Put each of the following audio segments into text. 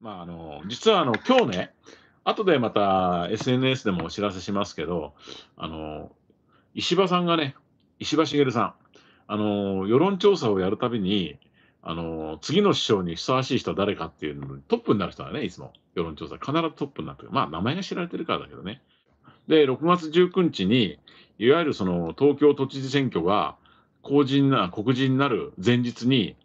まあ、あの、実はあの、今日ね、後でまた SNS でもお知らせしますけど、あの、石破さんがね、石破茂さん、あの、世論調査をやるたびに、あの、次の首相にふさわしい人は誰かっていうのにトップになる人はね、いつも、世論調査、必ずトップになってる。まあ、名前が知られてるからだけどね。で、6月19日に、いわゆるその東京都知事選挙が公人な、黒人になる前日に、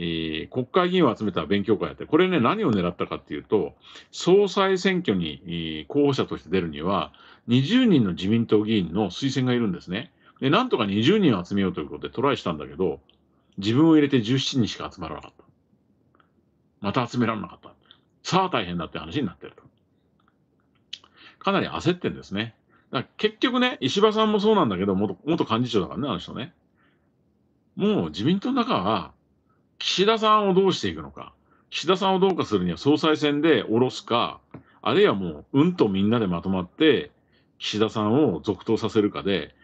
えー、国会議員を集めた勉強会やって、これね、何を狙ったかっていうと、総裁選挙に、候補者として出るには、20人の自民党議員の推薦がいるんですね。で、なんとか20人を集めようということでトライしたんだけど、自分を入れて17人しか集まらなかった。また集められなかった。さあ大変だって話になってると。かなり焦ってんですね。だから結局ね、石破さんもそうなんだけど、元元幹事長だからね、あの人ね。もう自民党の中は、岸田さんをどうしていくのか、岸田さんをどうかするには総裁選で下ろすか、あるいはもう、うんとみんなでまとまって、岸田さんを続投させるかで、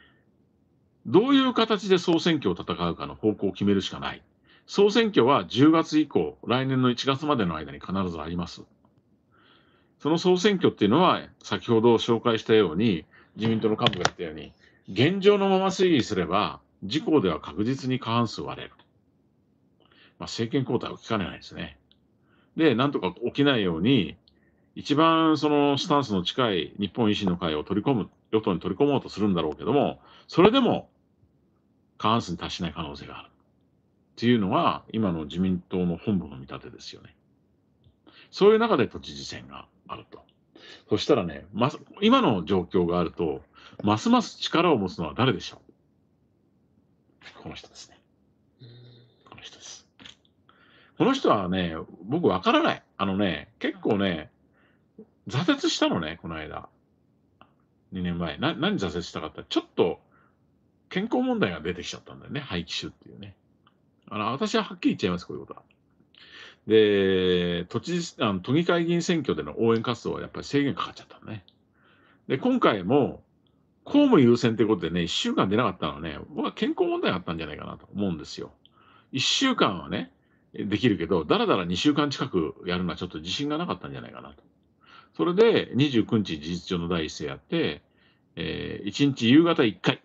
どういう形で総選挙を戦うかの方向を決めるしかない。総選挙は10月以降、来年の1月までの間に必ずあります。その総選挙っていうのは、先ほど紹介したように、自民党の幹部が言ったように、現状のまま推移すれば、自公では確実に過半数割れる。まあ、政権交代は聞かねないですね。で、なんとか起きないように、一番そのスタンスの近い日本維新の会を取り込む、与党に取り込もうとするんだろうけども、それでも過半数に達しない可能性がある。っていうのが、今の自民党の本部の見立てですよね。そういう中で都知事選があると。そしたらね、ま、今の状況があると、ますます力を持つのは誰でしょうこの人ですね。この人はね、僕わからない。あのね、結構ね、挫折したのね、この間。2年前。な何挫折したかったちょっと健康問題が出てきちゃったんだよね、廃気集っていうね。あの私ははっきり言っちゃいます、こういうことは。で、都知あの都議会議員選挙での応援活動はやっぱり制限かかっちゃったのね。で、今回も公務優先ということでね、1週間出なかったのはね、僕は健康問題があったんじゃないかなと思うんですよ。1週間はね、できるけど、だらだら2週間近くやるのはちょっと自信がなかったんじゃないかなと。それで29日事実上の第一声やって、えー、1日夕方1回、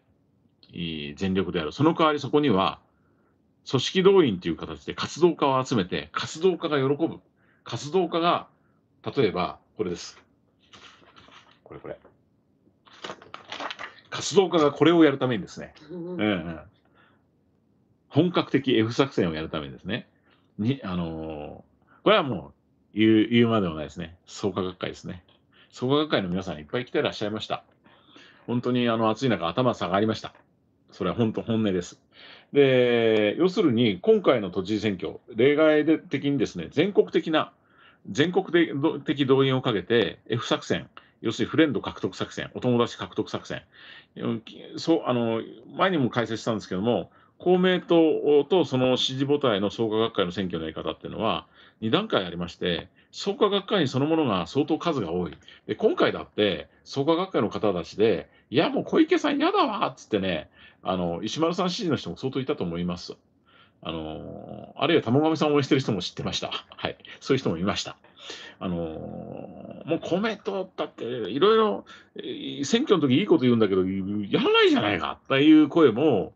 全力でやる。その代わりそこには、組織動員という形で活動家を集めて、活動家が喜ぶ。活動家が、例えば、これです。これこれ。活動家がこれをやるためにですね、うんうん、本格的 F 作戦をやるためにですね、に、あのー、これはもう言う言うまでもないですね。創価学会ですね。創価学会の皆さんいっぱい来てらっしゃいました。本当にあの暑い中頭下がりました。それは本当本音です。で、要するに今回の都知事選挙、例外的にですね、全国的な、全国的動員をかけて F 作戦、要するにフレンド獲得作戦、お友達獲得作戦、そうあの前にも解説したんですけども、公明党とその支持母体の創価学会の選挙のやり方っていうのは、2段階ありまして、創価学会そのものが相当数が多い。で今回だって、創価学会の方たちで、いや、もう小池さん嫌だわっつってね、あの石丸さん支持の人も相当いたと思います。あのあるいは玉上さんを応援してる人も知ってました。はい。そういう人もいました。あのもう公明党だって、いろいろ、選挙の時いいこと言うんだけど、やらないじゃないかっていう声も、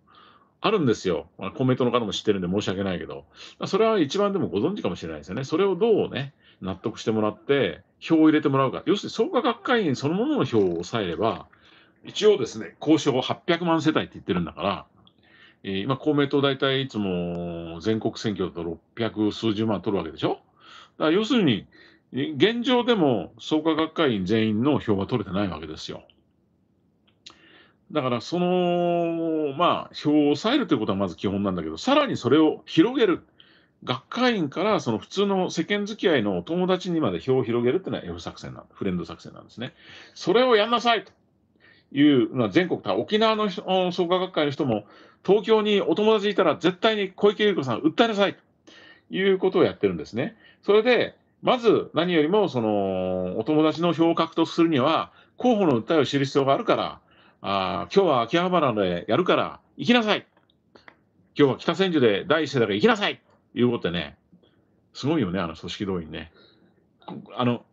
あるんですよ。コメントの方も知ってるんで申し訳ないけど。それは一番でもご存知かもしれないですよね。それをどうね、納得してもらって、票を入れてもらうか。要するに創価学会員そのものの票を抑えれば、一応ですね、交渉800万世帯って言ってるんだから、えー、今公明党大体いつも全国選挙だと600数十万取るわけでしょだから要するに、現状でも創価学会員全員の票が取れてないわけですよ。だからその、まあ、票を抑えるということはまず基本なんだけど、さらにそれを広げる。学会員からその普通の世間付き合いのお友達にまで票を広げるっていうのは F 作戦なんフレンド作戦なんですね。それをやんなさいというのは全国、沖縄の創価学会の人も、東京にお友達いたら絶対に小池百合子さん訴えなさいということをやってるんですね。それで、まず何よりもそのお友達の票を獲得するには、候補の訴えを知る必要があるから、あ今日は秋葉原でやるから行きなさい今日は北千住で第一世だから行きなさいいうことでね、すごいよね、あの組織動員ね。あの、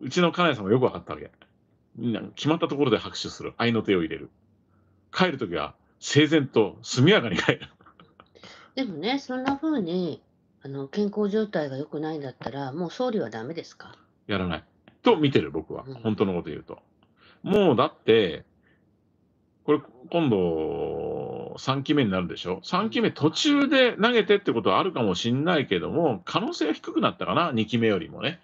うちの金谷さんもよく分かったわけ。みんな決まったところで拍手する。愛の手を入れる。帰るときは整然と速やかに帰る。でもね、そんなふうにあの健康状態が良くないんだったら、もう総理はだめですかやらない。と見てる、僕は。本当のこと言うと。もうだって、これ、今度、3期目になるでしょ、3期目、途中で投げてってことはあるかもしれないけども、可能性は低くなったかな、2期目よりもね。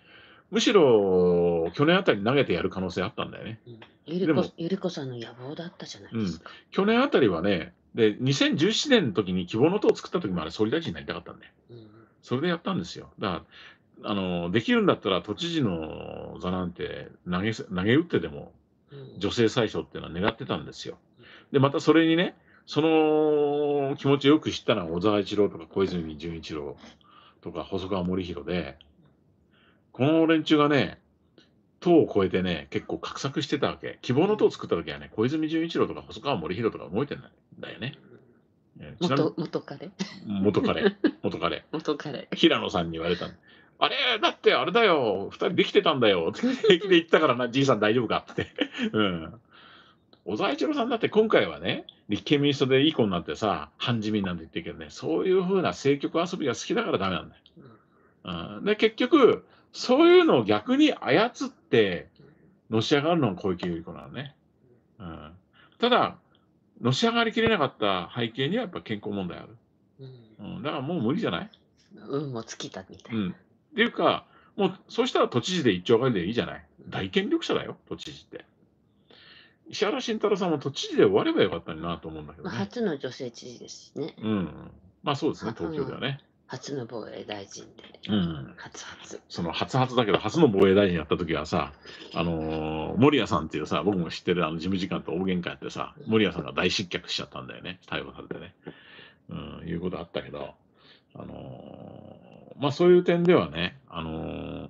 むしろ去年あたり投げてやる可能性あったんだよね。うん、ゆりこゆりさんの野望だったじゃないですか。うん、去年あたりはね、で2017年の時に希望の党を作った時もあれ、総理大臣になりたかったんで、うん、それでやったんですよ。だからあのできるんだったら都知事の座なんて投げ投げ打ってでも女性最初っていうのは狙ってたんですよ。で、またそれにね、その気持ちをよく知ったのは小沢一郎とか小泉純一郎とか細川森弘で、この連中がね、党を超えてね、結構画策してたわけ。希望の党を作った時はね、小泉純一郎とか細川森弘とか動いてんだよね。元元彼元彼元彼 元彼平野さんに言われたあれだってあれだよ2人できてたんだよってで言ったからなじいさん大丈夫かってうん小沢一郎さんだって今回はね、立憲民主党でいい子になってさ、反自民なんて言ってるけどね、そういうふうな政局遊びが好きだからダメなんだよ。うん、で、結局、そういうのを逆に操って、のし上がるのが小池百合子なのね。うん、ただ、のし上がりきれなかった背景にはやっぱ健康問題ある。うん、だからもう無理じゃないうん、もう尽きたみたいな。うん、っていうか、もうそうしたら都知事で一丁上がりでいいじゃない。大権力者だよ、都知事って。石原慎太郎さんも都知事で終わればよかったなと思うんだけど、ね、初の女性知事ですしね。うん。まあそうですね、東京ではね。初の防衛大臣で、うん、初初その初初だけど初の防衛大臣やった時はさ、あのー、森谷さんっていうさ僕も知ってるあの事務次官と大喧嘩やってさ森谷さんが大失脚しちゃったんだよね逮捕されてね、うん、いうことあったけど、あのー、まあ、そういう点ではね、あのー、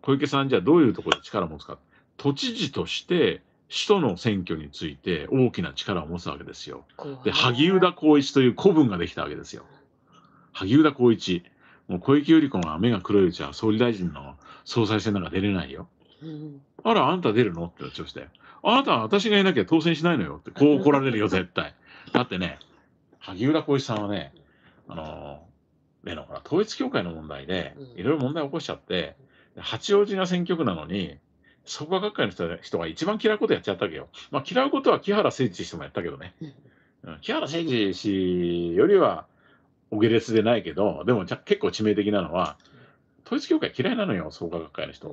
小池さんじゃあどういうところで力を持つか都知事として首都の選挙について大きな力を持つわけですよ。で、萩生田光一という古文ができたわけですよ。萩生田光一。もう小池百合子が目が黒いうちは総理大臣の総裁選なんか出れないよ。うん、あら、あんた出るのって女して、あなたは私がいなきゃ当選しないのよって、こう怒られるよ、絶対。だってね、萩生田光一さんはね、あの例のほら、統一教会の問題で、いろいろ問題起こしちゃって、八王子が選挙区なのに、創価学会の人が一番嫌うことやっちゃったわけよ。まあ、嫌うことは木原誠二氏もやったけどね。うん、木原誠二氏よりはお下劣でないけど、でもじゃ結構致命的なのは、統一教会嫌いなのよ、創価学会の人。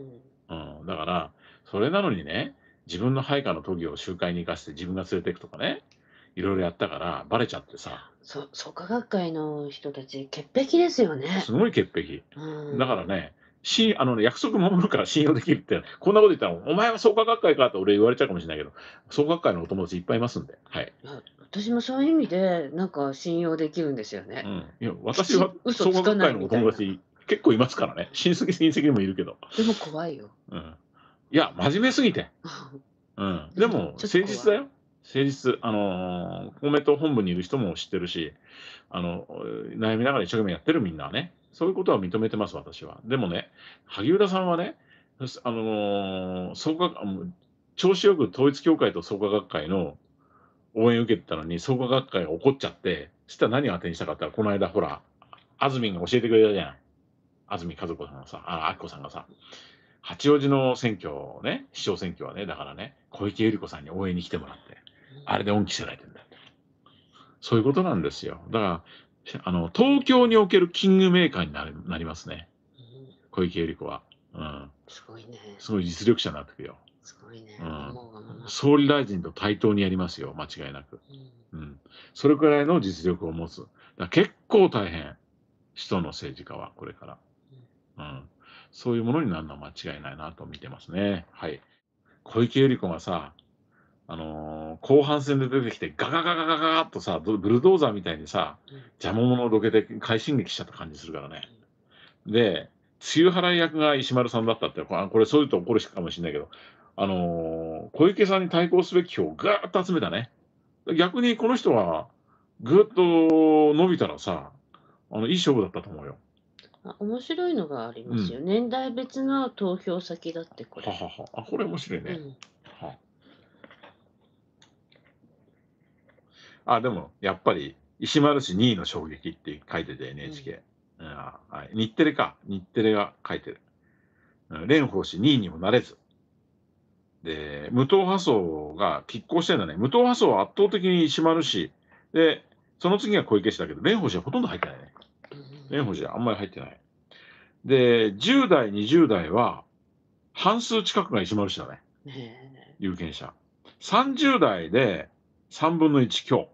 うん、だから、それなのにね、自分の配下の都議を集会に行かせて自分が連れていくとかね、いろいろやったから、ばれちゃってさ。そ創価学会の人たち、潔癖ですよね。すごい潔癖。うん、だからね、し、あのね、約束守るから信用できるって、こんなこと言ったら、お前は創価学会かと俺言われちゃうかもしれないけど、創価学会のお友達いっぱいいますんで、はい。私もそういう意味で、なんか信用できるんですよね。うん、いや、私は創価学会のお友達結構いますからね。親戚、親戚でもいるけど。でも怖いよ。うん。いや、真面目すぎて。うん。でも、誠実だよ。誠実、あのー、公明党本部にいる人も知ってるし、あの、悩みながら一生懸命やってるみんなはね。そういうことは認めてます、私は。でもね、萩生田さんはね、あのー、創価調子よく統一教会と創価学会の応援受けてたのに、創価学会が怒っちゃって、そしたら何を当てにしたかったてこの間、ほら、安住が教えてくれたじゃん。安住和子さんがさ、あ、あきこさんがさ、八王子の選挙をね、市長選挙はね、だからね、小池百合子さんに応援に来てもらって、あれで恩着せられてんだそういうことなんですよ。だかあの、東京におけるキングメーカーにななりますね。小池百合子は。うん。すごいね。すごい実力者になってくよ。すごいね。うん、総理大臣と対等にやりますよ、間違いなく。うん。それくらいの実力を持つ。結構大変。人の政治家は、これから。うん。そういうものになるのは間違いないなと見てますね。はい。小池百合子がさ、あのー、後半戦で出てきて、ガガガガガガッとさ、ブルドーザーみたいにさ、邪魔者をどけて快進撃しちゃった感じするからね。で、梅雨払い役が石丸さんだったって、これ、そういうと怒るかもしれないけど、あのー、小池さんに対抗すべき票をガーッと集めたね。逆にこの人は、ぐっと伸びたらさ、あのいい勝負だったと思うよ。あ面白いのがありますよ、うん、年代別の投票先だってこれ。はははあこれ面白いね。うんあ、でも、やっぱり、石丸氏2位の衝撃って書いてて、NHK。うん、はい。日テレか。日テレが書いてる。蓮舫氏2位にもなれず。で、無党派層が拮抗してるんだね。無党派層は圧倒的に石丸氏。で、その次が小池氏だけど、蓮舫氏はほとんど入ってないね。蓮舫氏はあんまり入ってない。で、10代、20代は、半数近くが石丸氏だね。有権者。30代で3分の1強。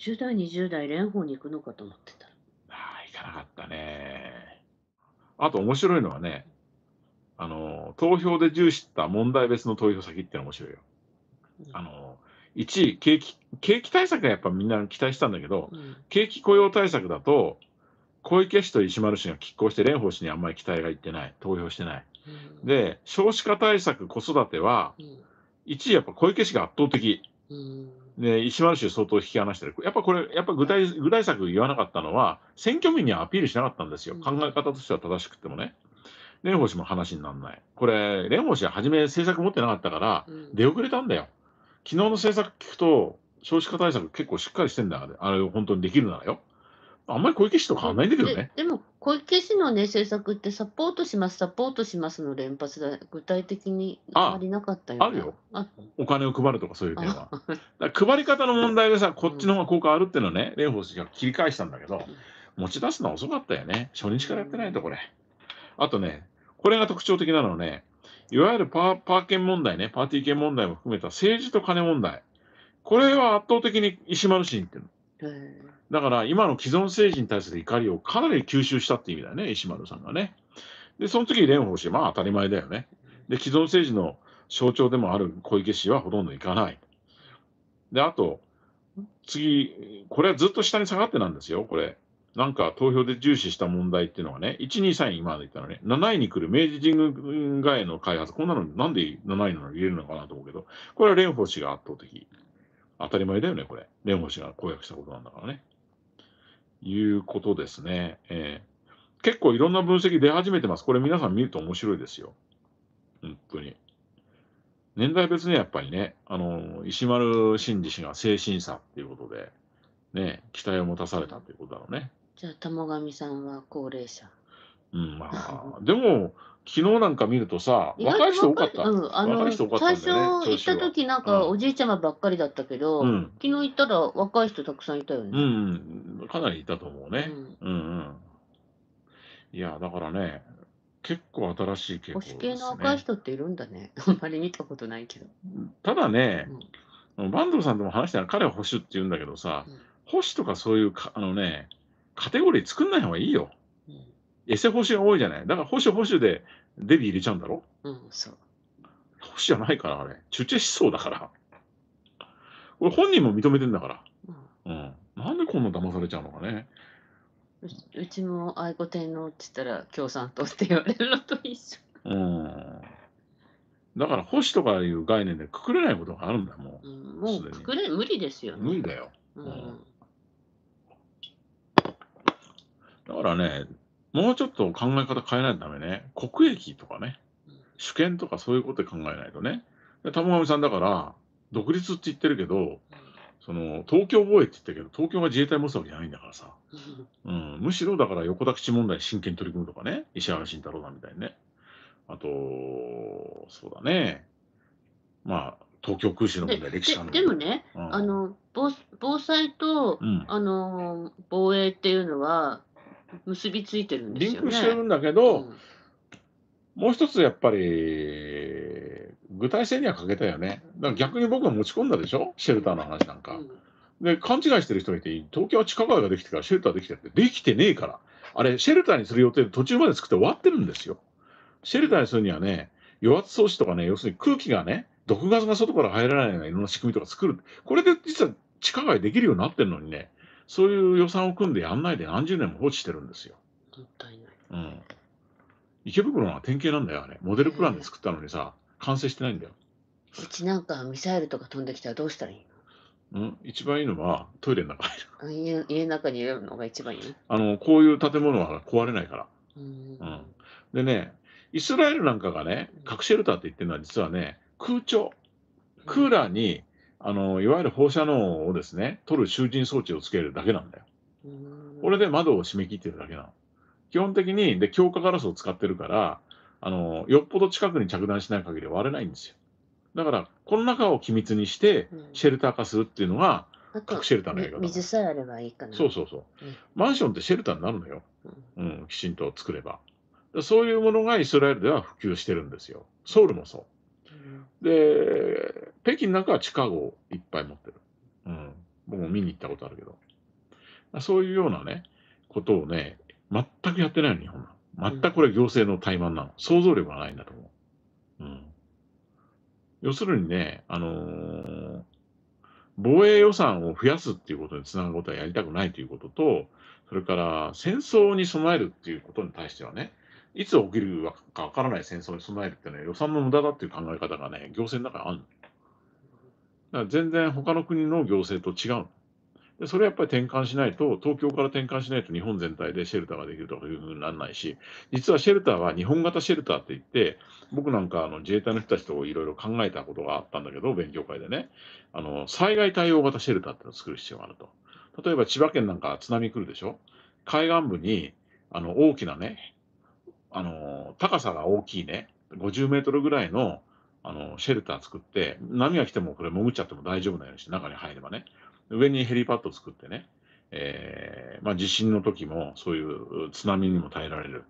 10代、20代、蓮舫に行くのかと思ってた。ああ、行かなかったね。あと面白いのはね、あの、投票で重視した問題別の投票先っての面白いよ。うん、あの、1位、景気、景気対策はやっぱみんな期待したんだけど、うん、景気雇用対策だと、小池氏と石丸氏が拮抗して蓮舫氏にあんまり期待がいってない、投票してない。うん、で、少子化対策、子育ては、1位やっぱ小池氏が圧倒的。ね、石丸氏相当引き離してる、やっぱこれ、やっぱ具体具体策言わなかったのは、選挙民にはアピールしなかったんですよ、考え方としては正しくてもね、蓮舫氏も話にならない、これ、蓮舫氏は初め政策持ってなかったから、出遅れたんだよ、昨日の政策聞くと、少子化対策、結構しっかりしてんだ、から、あれ本当にできるならよ。あんまり小池氏と変わらないんだけどね。でも小池氏のね、政策ってサポートします、サポートしますの連発だ、具体的にあまりなかったよ、ね、あるよお金を配るとかそういう点は。配り方の問題でさ、こっちの方が効果あるっていうのね、蓮舫氏が切り返したんだけど、持ち出すのは遅かったよね。初日からやってないと、これ。あとね、これが特徴的なのね、いわゆるパーパー権問題ね、パーティー権問題も含めた政治と金問題。これは圧倒的に石丸氏に言ってるの。だから今の既存政治に対する怒りをかなり吸収したっていう意味だよね、石丸さんがね。で、その時蓮舫氏、まあ当たり前だよね。で、既存政治の象徴でもある小池氏はほとんど行かない。で、あと、次、これはずっと下に下がってなんですよ、これ。なんか投票で重視した問題っていうのはね、1、2、3位、今まで言ったのね、7位に来る明治神宮外の開発、こんなのなんで7位なの入れるのかなと思うけど、これは蓮舫氏が圧倒的。当たり前だよね、これ。蓮舫氏が公約したことなんだからね。いうことですね。えー、結構いろんな分析出始めてます。これ皆さん見ると面白いですよ。本当に。年代別にやっぱりね、あの、石丸慎二氏が精神差っていうことで、ね、期待を持たされたということだろうね。じゃあ、玉上さんは高齢者。うん、まあ、でも、昨日なんか見るとさ、若い人多かった。うん、あの、ね、最初行った時なんかおじいちゃまばっかりだったけど、うん、昨日行ったら若い人たくさんいたよね。うん、かなりいたと思うね。うん、うん、いや、だからね、結構新しい傾向です、ね。系の若い人っているんだね。あんまり見たことないけど。ただね、うん、坂東さんとも話したら彼は保守って言うんだけどさ、うん、保守とかそういうかあのね、カテゴリー作んない方がいいよ。エセ保守が多いじゃない。だから保守保守でデビー入れちゃうんだろうん、そう。保守じゃないから、あれ。チュチェ思想だから。これ本人も認めてんだから。うん。なんでこんな騙されちゃうのかね。うちも愛護天皇って言ったら共産党って言われるのと一緒。うん。だから保守とかいう概念でくくれないことがあるんだもう、うん、もうくくれ無理ですよね。無理だよ。うん、うん、だからね、もうちょっと考え方変えないとダメね。国益とかね、主権とかそういうことで考えないとね。で玉上さんだから、独立って言ってるけど、その東京防衛って言ったけど、東京が自衛隊持つわけじゃないんだからさ、うん、むしろだから横田基地問題に真剣に取り組むとかね、石原慎太郎さんみたいにね、あと、そうだね、まあ、東京空襲の問題、歴史でもね、うん、あの防防災と、うん、あの防衛っていうのは、結びついてるんですよね。リンクしてるんだけど、うん、もう一つやっぱり、具体性には欠けたよね。だから逆に僕が持ち込んだでしょ、シェルターの話なんか。うん、で、勘違いしてる人がいて、東京は地下街ができてからシェルターできてって、できてねえから。あれ、シェルターにする予定で途中まで作って終わってるんですよ。シェルターにするにはね、余圧装置とかね、要するに空気がね、毒ガスが外から入らないようないろんな仕組みとか作る。これで実は地下街できるようになってるのにね、そういう予算を組んでやんないで何十年も放置してるんですよ。もったいない。うん。池袋は典型なんだよ、あれ。モデルプランで作ったのにさ、完成してないんだよ。うちなんかミサイルとか飛んできたらどうしたらいいのうん、一番いいのはトイレの中にいる。家家の中にいるのが一番いいあの、こういう建物は壊れないから。うんうん、でね、イスラエルなんかがね、核シェルターって言ってるのは実はね、空調。クーラーにあの、いわゆる放射能をですね、取る囚人装置をつけるだけなんだよ。これで窓を締め切ってるだけなの。基本的に、で、強化ガラスを使ってるから、あの、よっぽど近くに着弾しない限り割れないんですよ。だから、この中を機密にして、シェルター化するっていうのが、核シェルターの映画水さえあればいいかな。そうそうそう、うん、マンションってシェルターになるのよ。うん、きちんと作れば。そういうものがイスラエルでは普及してるんですよ。ソウルもそう。で、北京なんかは地下壕いっぱい持ってる。うん。僕も見に行ったことあるけど。そういうようなね、ことをね、全くやってないの、日本は。全くこれ行政の怠慢なの。想像力がないんだと思う。うん。要するにね、あのー、防衛予算を増やすっていうことにつなぐことはやりたくないということと、それから戦争に備えるっていうことに対してはね、いつ起きるかわからない戦争に備えるっていうのは予算の無駄だっていう考え方がね、行政の中にあるの。全然他の国の行政と違うでそれやっぱり転換しないと、東京から転換しないと日本全体でシェルターができるというふうにならないし、実はシェルターは日本型シェルターって言って、僕なんかあの自衛隊の人たちといろいろ考えたことがあったんだけど、勉強会でね、あの災害対応型シェルターっていうのを作る必要があると。例えば千葉県なんか津波来るでしょ、海岸部にあの大きなね、あの高さが大きいね、50メートルぐらいのあの、シェルター作って、波が来てもこれ潜っちゃっても大丈夫なようにして、中に入ればね。上にヘリパッド作ってね、えー、まあ、地震の時も、そういう津波にも耐えられる、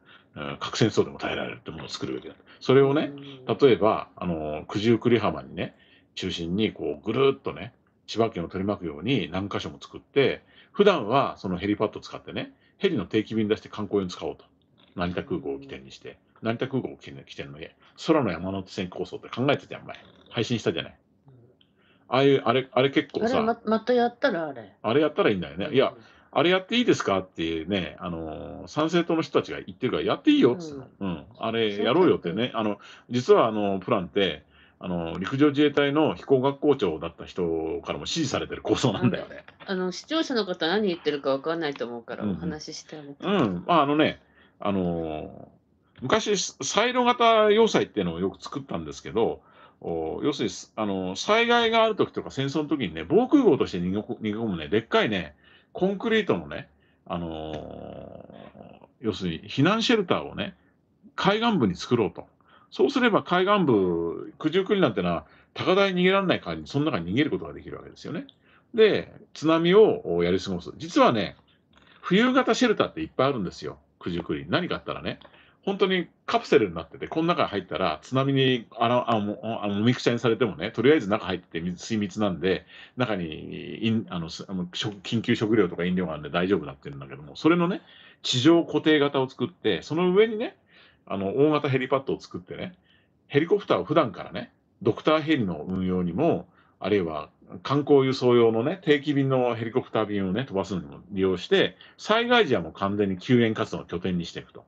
核戦争でも耐えられるってものを作るべきだ。それをね、例えば、あの、九十九里浜にね、中心にこうぐるっとね、千葉県を取り巻くように何箇所も作って、普段はそのヘリパッド使ってね、ヘリの定期便出して観光用に使おうと。成田空港を起点にして。成田空港来てるので、空の山手線構想って考えてたやん、前。配信したじゃない。ああいう、あれ、あれ結構さ。あれま、またやったらあれ。あれやったらいいんだよね。いや、あれやっていいですかってね、あのー、参政党の人たちが言ってるから、やっていいよっつ、うん、うん、あれやろうよってね、あの、実はあの、プランって、あの陸上自衛隊の飛行学校長だった人からも支持されてる構想なんだよね。あの視聴者の方何言ってるか分かんないと思うから、お話ししてあげて。うん、うん、まああのね、あのー昔、サイロ型要塞っていうのをよく作ったんですけど、要するにあの災害がある時とか戦争の時にね、防空壕として逃げ込むね、でっかいね、コンクリートのね、あのー、要するに避難シェルターをね、海岸部に作ろうと。そうすれば海岸部、九十九里なんてのは高台に逃げられない代わりに、その中に逃げることができるわけですよね。で、津波をやり過ごす。実はね、冬型シェルターっていっぱいあるんですよ、九十九里。何かあったらね。本当にカプセルになってて、この中に入ったら、津波にあらあもあもみくちゃにされてもね、とりあえず中入ってて水密なんで、中にいんあの緊急食料とか飲料があるんで大丈夫だって言うんだけども、それのね、地上固定型を作って、その上にね、あの大型ヘリパッドを作ってね、ヘリコプターを普段からね、ドクターヘリの運用にも、あるいは観光輸送用のね、定期便のヘリコプター便をね、飛ばすのにも利用して、災害時はもう完全に救援活動の拠点にしていくと。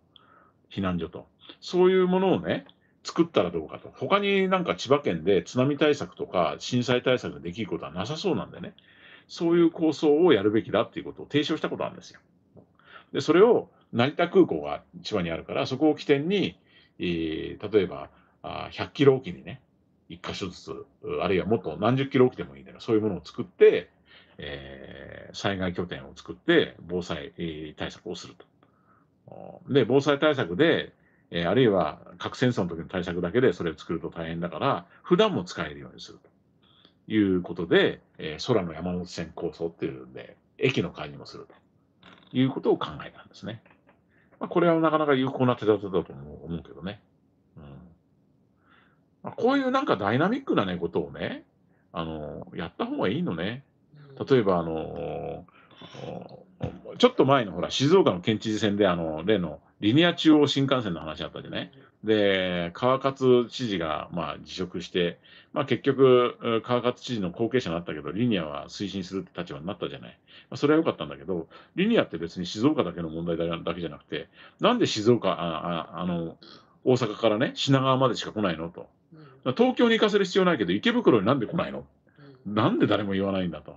避難所と。そういうものをね、作ったらどうかと。他になんか千葉県で津波対策とか震災対策ができることはなさそうなんでね、そういう構想をやるべきだっていうことを提唱したことなんですよ。で、それを成田空港が千葉にあるから、そこを起点に、えー、例えばあ100キロおきにね、1箇所ずつ、あるいはもっと何十キロおきでもいいんだよ。そういうものを作って、えー、災害拠点を作って防災、対策をすると。で、防災対策で、えあるいは核戦争の時の対策だけでそれを作ると大変だから、普段も使えるようにするということで、え空の山手線構想っていうんで、駅の会にもするということを考えたんですね。まあ、これはなかなか有効な手立てだと思うけどね。うんまあ、こういうなんかダイナミックなね、ことをね、あのやった方がいいのね。例えば、あのちょっと前のほら、静岡の県知事選で、あの、例のリニア中央新幹線の話あったじゃないで、川勝知事が、まあ、辞職して、まあ、結局、川勝知事の後継者になったけど、リニアは推進するって立場になったじゃない。まあ、それは良かったんだけど、リニアって別に静岡だけの問題だけじゃなくて、なんで静岡、あああの、大阪からね、品川までしか来ないのと。東京に行かせる必要ないけど、池袋になんで来ないのなんで誰も言わないんだと。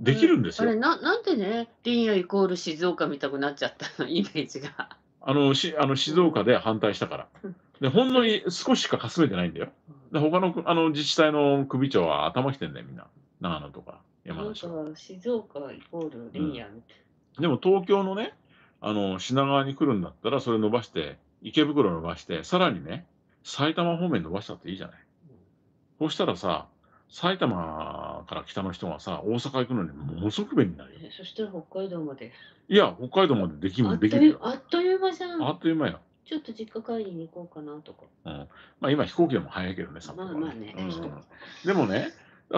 できるんですよ。うん、あれな、なんでね、ニアイコール静岡見たくなっちゃったの、イメージが。あの、しあの静岡で反対したから。で、ほんのに少ししかかすめてないんだよ。で、他のあの自治体の首長は頭きてんだよ、みんな。長野とか山梨とか。静岡イコールアみたい。でも東京のね、あの品川に来るんだったら、それ伸ばして、池袋伸ばして、さらにね、埼玉方面伸ばしたっていいじゃない。うん、そうしたらさ、埼玉から北の人がさ、大阪行くのにものすごく便利なり、よ。そしたら北海道まで。いや、北海道までできるできるよ。あっという間じゃん。あっという間や。ちょっと実家帰りに行こうかなとか。うんまあ、今飛行機でも早いけどね、さ、幌まあまあねうんでもね、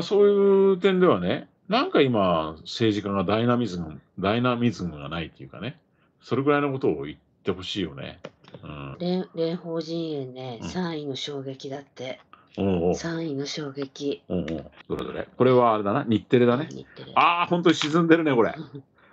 そういう点ではね、なんか今、政治家がダイナミズム、ダイナミズムがないっていうかね、それぐらいのことを言ってほしいよね。うん、蓮舫陣営ね、3位の衝撃だって。3位の衝撃。どれどれこれはあれだな、日テレだね。ああ、本当に沈んでるね、これ。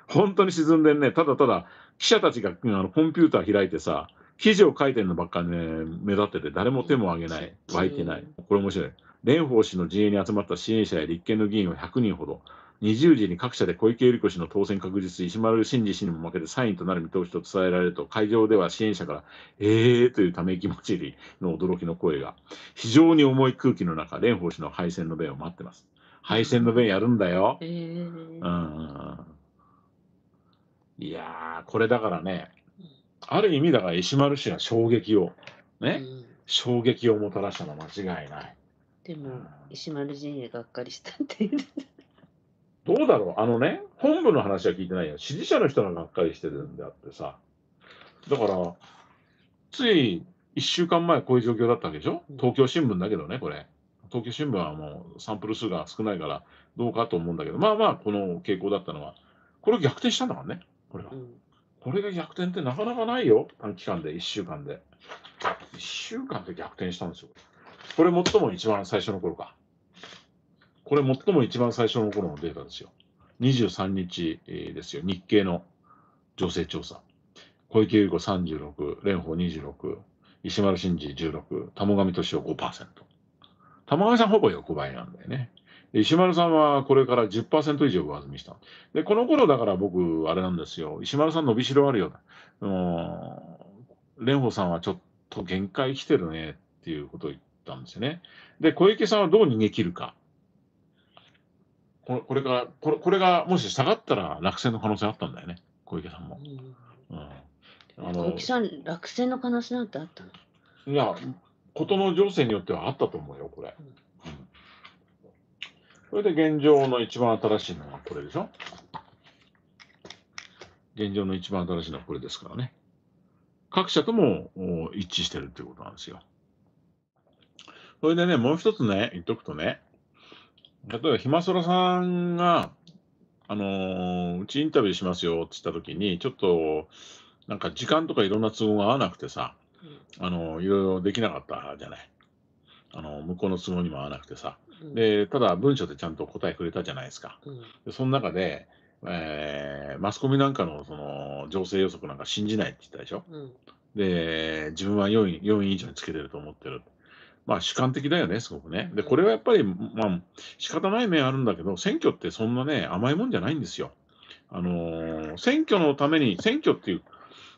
本当に沈んでるね。ただただ、記者たちがあのコンピューター開いてさ、記事を書いてるのばっかね、目立ってて、誰も手も挙げない、湧いてない。これ面白い。蓮舫氏の陣営に集まった支援者や立憲の議員は100人ほど。20時に各社で小池百合子氏の当選確実、石丸慎二氏にも負けて3位となる見通しと伝えられると、会場では支援者から、えーというため息持ち入りの驚きの声が、非常に重い空気の中、蓮舫氏の敗戦の弁を待ってます。敗戦の弁やるんだよ。えー、うんいやこれだからね、ある意味だから石丸氏は衝撃を、ね、うん、衝撃をもたらしたのは間違いない。でも、石丸陣営がっかりしたっていう。どうだろうあのね、本部の話は聞いてないよ。支持者の人ががっかりしてるんであってさ。だから、つい1週間前、こういう状況だったわけでしょ東京新聞だけどね、これ。東京新聞はもうサンプル数が少ないからどうかと思うんだけど、まあまあ、この傾向だったのは、これ逆転したんだからね、これは。うん、これが逆転ってなかなかないよ、短期間で、1週間で。1週間で逆転したんですよ。これ、最も一番最初の頃か。これ、最も一番最初の頃のデータですよ。23日ですよ、日経の情勢調査。小池百合子36、蓮舫26、石丸真二16、玉上敏夫5%。玉上さんほぼ横ばいなんだよね。石丸さんはこれから10%以上上積みした。で、この頃だから僕、あれなんですよ。石丸さん伸びしろあるよ。うん、蓮舫さんはちょっと限界来てるねっていうことを言ったんですよね。で、小池さんはどう逃げ切るか。これれが、これ、これがもし下がったら落選の可能性あったんだよね、小池さんも。うん、うん、小池さん、落選の可能性なんてあったのいや、事の情勢によってはあったと思うよ、これ。うん、それで現状の一番新しいのはこれでしょ。現状の一番新しいのはこれですからね。各社とも一致してるっていうことなんですよ。それでね、もう一つね、言っとくとね、例えば、ひまそらさんが、あのーうちインタビューしますよって言った時に、ちょっと、なんか時間とかいろんな都合が合わなくてさ、あのーいろいろできなかったじゃない。あのー向こうの都合にも合わなくてさ。うんで、ただ文章でちゃんと答えくれたじゃないですか。うんでその中で、えーマスコミなんかのその情勢予測なんか信じないって言ったでしょ。うんで、自分は4 ,4 位以上につけてると思ってる。まあ主観的だよね、すごくね。で、これはやっぱり、まあ、仕方ない面あるんだけど、選挙ってそんなね、甘いもんじゃないんですよ。あのー、選挙のために、選挙っていう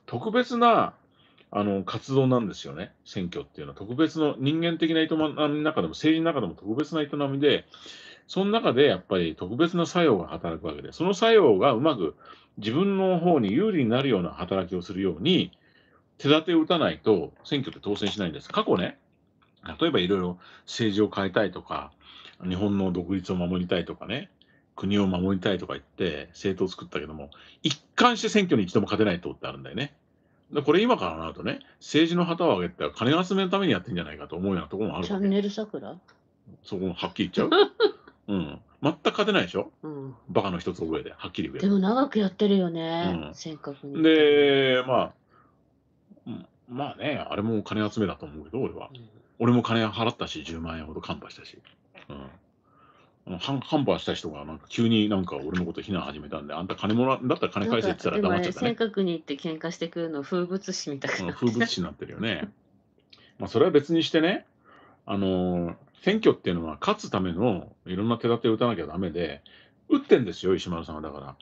特別な、あの、活動なんですよね。選挙っていうのは特別の人間的な営みの中でも、政治の中でも特別な営みで、その中でやっぱり特別な作用が働くわけで、その作用がうまく自分の方に有利になるような働きをするように、手立てを打たないと選挙って当選しないんです。過去ね、例えばいろいろ政治を変えたいとか、日本の独立を守りたいとかね、国を守りたいとか言って政党を作ったけども、一貫して選挙に一度も勝てないとってあるんだよね。でこれ今からなとね、政治の旗を上げたら金集めのためにやってんじゃないかと思うようなところもあるチャンネル桜そこもはっきり言っちゃう。うん。全く勝てないでしょ、うん、バカの一つ上で、はっきり言えでも長くやってるよね、うん、に。で、まあ、まあね、あれも金集めだと思うけど、俺は。うん俺も金払ったし、10万円ほどカンパしたし。うん。ハンパした人がなんか急になんか俺のこと非難始めたんで、あんた金もらだったら金返せって言ったら黙っちゃったね。尖閣に行って喧嘩してくるの風物詩みたいな、うん、風物詩になってるよね。まあそれは別にしてね、あのー、選挙っていうのは勝つためのいろんな手立てを打たなきゃだめで、打ってんですよ、石丸さんはだから。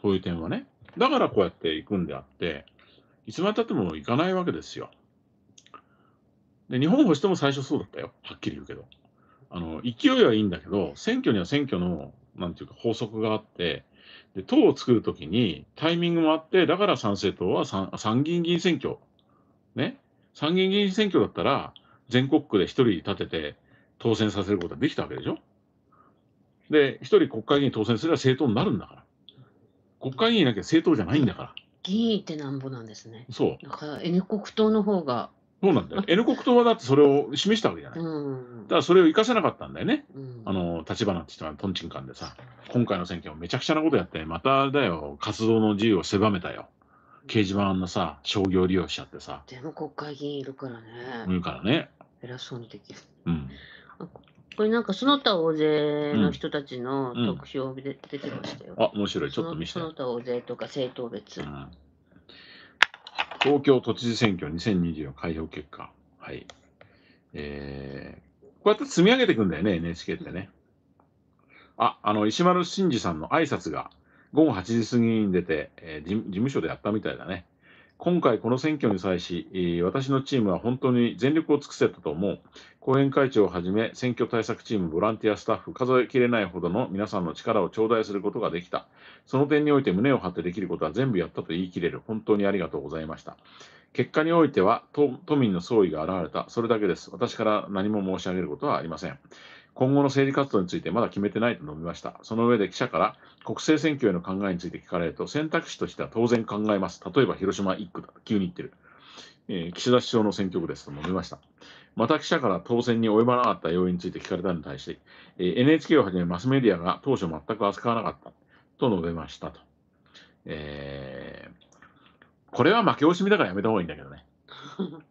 そういう点はね。だからこうやって行くんであって、いつまでたっても行かないわけですよ。で日本保守ても最初そうだったよ、はっきり言うけど。あの勢いはいいんだけど、選挙には選挙のなんていうか法則があって、で党を作るときにタイミングもあって、だから参政党は参議院議員選挙、ね、参議院議員選挙だったら、全国区で1人立てて当選させることができたわけでしょ。で、1人国会議員当選すれば政党になるんだから。国会議員いなきゃ政党じゃないんだから。議員ってなんぼなんですね。そう。だから N 国党の方がそうなんだよ。N 国党はだってそれを示したわけじゃない。だからそれを生かせなかったんだよね。あの、立花って人はトンチンカンでさ、今回の選挙もめちゃくちゃなことやって、まただよ、活動の自由を狭めたよ。掲示板のさ、商業利用しちゃってさ。でも国会議員いるからね。いるからね。偉そうにできる。うん。これなんかその他大勢の人たちの特集出てましたよ。あ、面白い。ちょっと見せて。その他大勢とか政党別。うん東京都知事選挙2024開票結果。はい。えー、こうやって積み上げていくんだよね、NHK ってね。あ、あの、石丸慎二さんの挨拶が午後8時過ぎに出て、えー、事務所でやったみたいだね。今回この選挙に際し、私のチームは本当に全力を尽くせたと思う。後援会長をはじめ、選挙対策チーム、ボランティアスタッフ、数えきれないほどの皆さんの力を頂戴することができた。その点において胸を張ってできることは全部やったと言い切れる。本当にありがとうございました。結果においては、都民の総意が現れた。それだけです。私から何も申し上げることはありません。今後の政治活動についてまだ決めてないと述べました。その上で記者から国政選挙への考えについて聞かれると選択肢としては当然考えます。例えば広島1区だと急に言ってる。えー、岸田首相の選挙区ですと述べました。また記者から当選に及ばなかった要因について聞かれたのに対して、えー、NHK をはじめマスメディアが当初全く扱わなかったと述べましたと。えー、これは負け惜しみだからやめた方がいいんだけどね。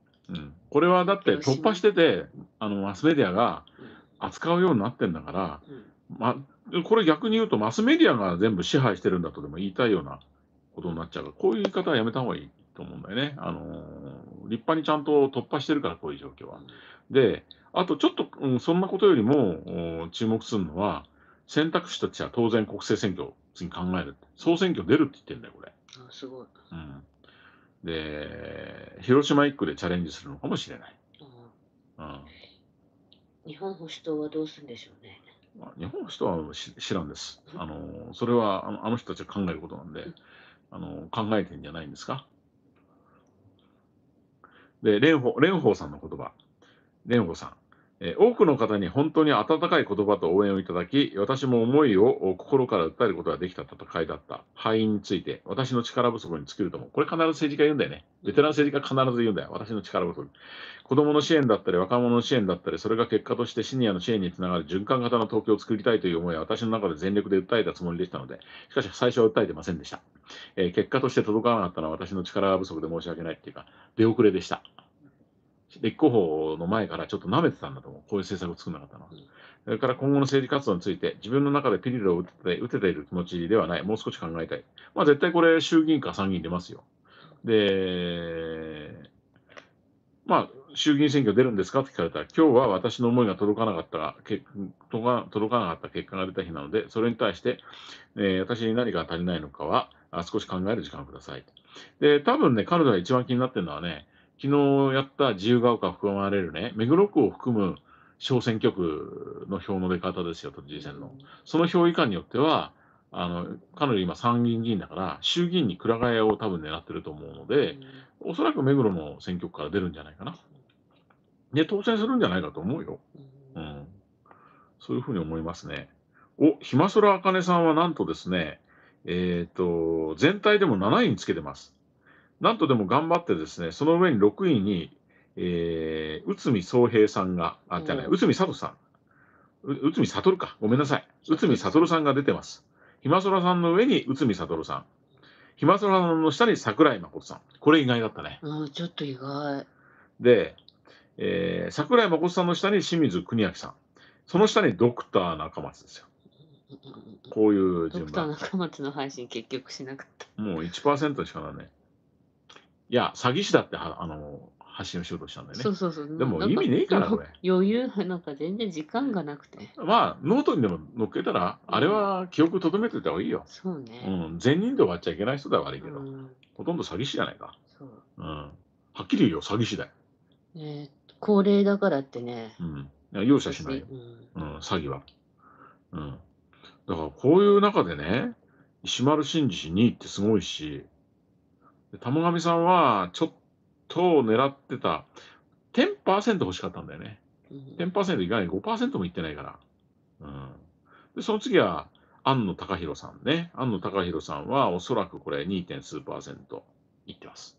うん、これはだって突破してて、あのマスメディアが、うん扱うようになってんだから、ま、これ逆に言うとマスメディアが全部支配してるんだとでも言いたいようなことになっちゃうから、こういう言い方はやめた方がいいと思うんだよね。あのー、立派にちゃんと突破してるから、こういう状況は。で、あとちょっと、うん、そんなことよりも注目するのは、選択肢としては当然国政選挙、次考える。総選挙出るって言ってんだよ、これ。すごい。うん。で、広島1区でチャレンジするのかもしれない。うん、うん日本保守党はどうするんでしょうね。まあ、日本保守党は知らんです。あのそれはあのあの人たちが考えることなんで、あの考えてんじゃないんですか。で、蓮舫さんの言葉、蓮舫さん。多くの方に本当に温かい言葉と応援をいただき、私も思いを心から訴えることができた戦いだった。敗因について、私の力不足に尽きると思う。これ必ず政治家言うんだよね。ベテラン政治家必ず言うんだよ。私の力不足。子供の支援だったり、若者の支援だったり、それが結果としてシニアの支援につながる循環型の東京を作りたいという思いは私の中で全力で訴えたつもりでしたので、しかし最初は訴えてませんでした。えー、結果として届かなかったのは私の力不足で申し訳ないっていうか、出遅れでした。立候補の前からちょっと舐めてたんだと思う。こういう政策を作んなかったのは。それから今後の政治活動について、自分の中でピリルを打てて打てている気持ちではない。もう少し考えたい。まあ絶対これ衆議院か参議院出ますよ。で、まあ、衆議院選挙出るんですかって聞かれたら、今日は私の思いが届かなかった結果届かなかった結果が出た日なので、それに対して、えー、私に何が足りないのかは、少し考える時間をください。で、多分ね、彼女が一番気になってるのはね、昨日やった自由が丘含まれるね、目黒区を含む小選挙区の票の出方ですよ、都知事選の。その票以下によっては、あのかなり今、参議院議員だから、衆議院に倉替えを多分狙ってると思うので、おそらく目黒の選挙区から出るんじゃないかな。で、当選するんじゃないかと思うよ。うん。そういうふうに思いますね。お、ひまそらあかねさんはなんとですね、えっ、ー、と、全体でも7位につけてます。なんとでも頑張ってですね、その上に6位に、えー、内海聡平さんが、あ、じゃない、内海聡さん。内海悟か。ごめんなさい。内海悟さんが出てます。ひまそらさんの上に内海悟さん。ひまそらさんの下に桜井誠さん。これ意外だったね。うん、ちょっと意外。で、えー、桜井誠さんの下に清水邦明さん。その下にドクター中松ですよ。こういう順番。ドクター中松の配信結局しなかった。もう1%しかならね。いや、詐欺師だってはあの発信をしようとしたんだよね。そうそうそう。でも意味ねえから、これ。余裕、なんか全然時間がなくて。まあ、ノートにでも載っけたら、あれは記憶とどめてた方がいいよ。そうね。うん、善人で終わっちゃいけない人だ悪いけど、うん、ほとんど詐欺師じゃないか。そう。うん。はっきり言うよ、詐欺師だよ。ね高齢だからってね。うん。容赦しないよ。うん、うん、詐欺は。うん。だから、こういう中でね、石丸真二氏2位ってすごいし、玉上さんは、ちょっと狙ってた、10%欲しかったんだよね。10%いかない、5%もいってないから。うん。で、その次は、安野隆弘さんね。安野隆弘さんは、おそらくこれ 2. 点数パーセントいってます。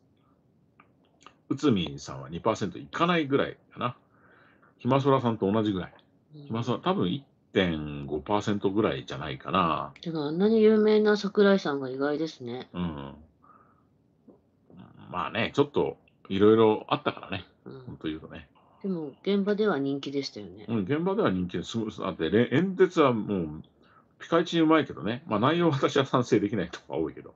内海さんは2%いかないぐらいかな。ひまそらさんと同じぐらい。ひまそら、多分1.5%ぐらいじゃないかな。てか、あんなに有名な桜井さんが意外ですね。うん。まあね、ちょっといろいろあったからね、うん、本当言うとね。でも、現場では人気でしたよね。うん、現場では人気です。だって、演説はもう、ピカイチにうまいけどね、まあ、内容は私は賛成できないとか多いけど、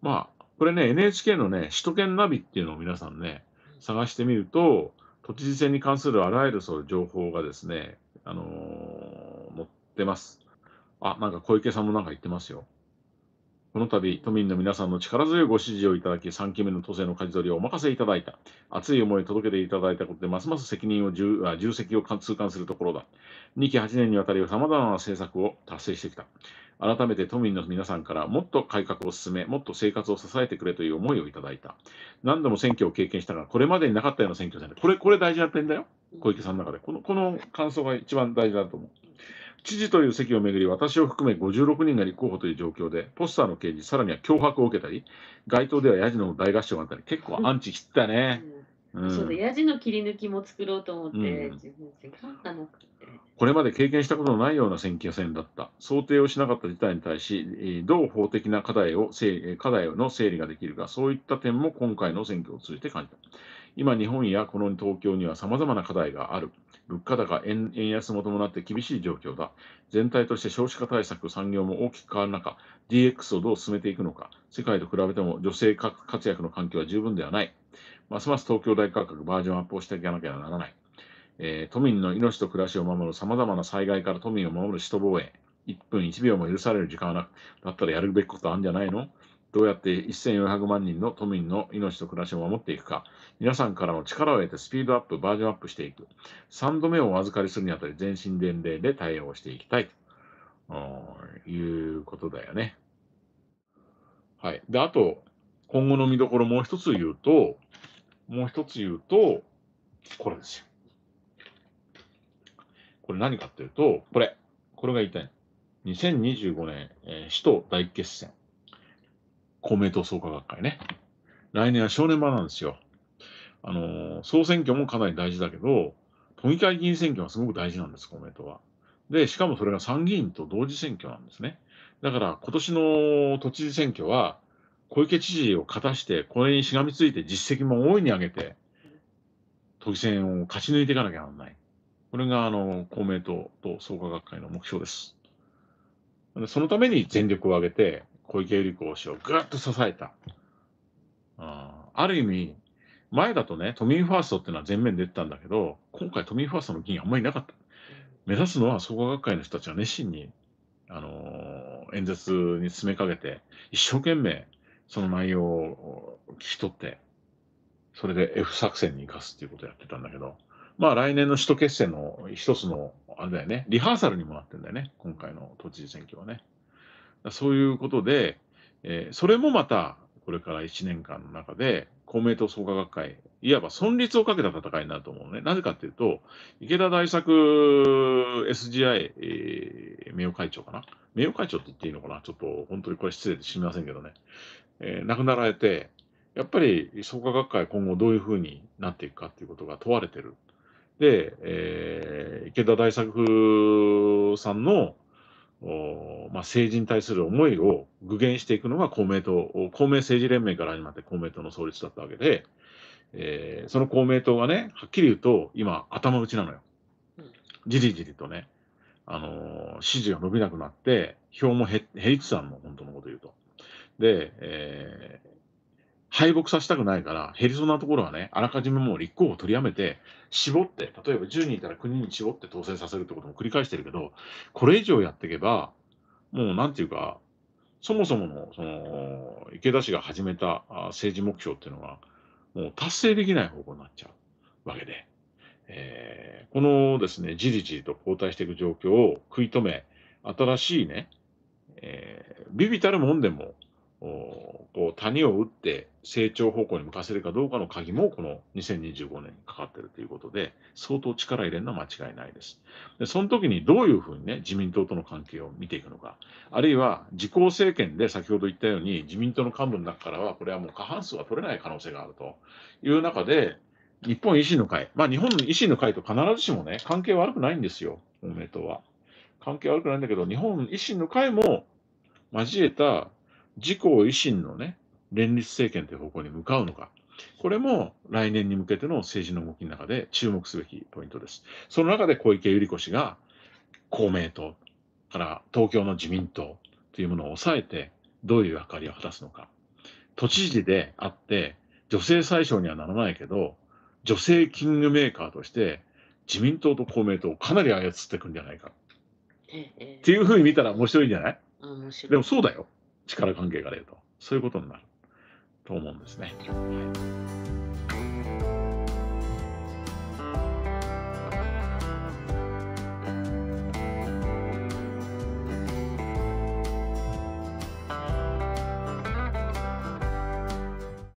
まあ、これね、NHK のね、首都圏ナビっていうのを皆さんね、探してみると、都知事選に関するあらゆるそう情報がですね、あのー、載ってます。あ、なんか小池さんもなんか言ってますよ。この度、都民の皆さんの力強いご支持をいただき、3期目の都政の舵取りをお任せいただいた。熱い思いを届けていただいたことで、ますます責任を重、重責を痛感するところだ。2期8年にわたり、様々な政策を達成してきた。改めて都民の皆さんからもっと改革を進め、もっと生活を支えてくれという思いをいただいた。何度も選挙を経験したが、これまでになかったような選挙戦だ。これ、これ大事な点だよ。小池さんの中で。この、この感想が一番大事だと思う。知事という席をめぐり、私を含め56人が立候補という状況で、ポスターの掲示、さらには脅迫を受けたり、街頭ではヤジの大合唱があったり、結構アンチ切ったね。ヤジの切り抜きも作ろうと思って、うん、自分時間がなこれまで経験したことのないような選挙戦だった。想定をしなかった事態に対し、どう法的な課題を課題の整理ができるか、そういった点も今回の選挙を通じて感じた。今、日本やこの東京にはさまざまな課題がある。物価高円、円安も伴って厳しい状況だ。全体として少子化対策、産業も大きく変わる中、DX をどう進めていくのか、世界と比べても女性活躍の環境は十分ではない。ますます東京大価格バージョンアップをしていかなければならない。えー、都民の命と暮らしを守るさまざまな災害から都民を守る首都防衛。1分1秒も許される時間はなく、だったらやるべきことあるんじゃないのどうやって1400万人の都民の命と暮らしを守っていくか、皆さんからの力を得てスピードアップ、バージョンアップしていく、3度目をお預かりするにあたり、全身全霊で対応していきたいということだよね。はい、であと、今後の見どころ、もう一つ言うと、もう一つ言うと、これですよ。これ何かっていうと、これ、これが言いたい。2025年、えー、首都大決戦。公明党創価学会ね。来年は正念場なんですよ。あの、総選挙もかなり大事だけど、都議会議員選挙はすごく大事なんです、公明党は。で、しかもそれが参議院と同時選挙なんですね。だから今年の都知事選挙は、小池知事を勝たして、これにしがみついて実績も大いに上げて、都議選を勝ち抜いていかなきゃならない。これがあの公明党と創価学会の目標です。そのために全力を挙げて、小池百合子氏をぐっと支えた。あある意味、前だとね、都民ファーストっていうのは前面で出てたんだけど、今回都民ファーストの議員あんまりいなかった。目指すのは創価学会の人たちは熱心に、あのー、演説に詰めかけて、一生懸命その内容を聞き取って、それで F 作戦に生かすっていうことをやってたんだけど、まあ来年の首都決戦の一つの、あれだよね、リハーサルにもなってんだよね、今回の都知事選挙はね。そういうことで、えー、それもまた、これから1年間の中で、公明党創価学会、いわば存立をかけた戦いになると思うね。なぜかっていうと、池田大作 SGI、えー、名誉会長かな。名誉会長って言っていいのかな。ちょっと本当にこれ失礼で知りませんけどね。えー、亡くなられて、やっぱり創価学会今後どういうふうになっていくかということが問われてる。で、えー、池田大作さんの、まあ、政治に対する思いを具現していくのが公明党、公明政治連盟から始まって公明党の創立だったわけで、えー、その公明党がね、はっきり言うと、今、頭打ちなのよ。じりじりとね、あのー、支持が伸びなくなって、票も減りつつあるの、本当のこと言うと。で、えー、敗北させたくないから、減りそうなところはね、あらかじめもう立候補を取りやめて、絞って、例えば10人いたら国に絞って当選させるってことも繰り返してるけど、これ以上やっていけば、もうなんていうか、そもそものその池田氏が始めた政治目標っていうのは、もう達成できない方向になっちゃうわけで、えー、このですね、じりじりと後退していく状況を食い止め、新しいね、えー、ビビたるもんでも、こう谷を打って成長方向に向かせるかどうかの鍵もこの2025年にかかっているということで、相当力入れるのは間違いないです。で、その時にどういうふうにね、自民党との関係を見ていくのか、あるいは自公政権で先ほど言ったように、自民党の幹部の中からは、これはもう過半数は取れない可能性があるという中で、日本維新の会、まあ日本維新の会と必ずしもね、関係悪くないんですよ、公明党は。関係悪くないんだけど、日本維新の会も交えた自公維新のね、連立政権という方向に向かうのか、これも来年に向けての政治の動きの中で注目すべきポイントです。その中で小池百合子氏が公明党から東京の自民党というものを抑えて、どういう役割を果たすのか。都知事であって、女性最小にはならないけど、女性キングメーカーとして、自民党と公明党をかなり操っていくんじゃないか。っていうふうに見たら面白いんじゃない面白いでもそうだよ。力関係が出ると。そういうことになる。と思うんですね。はい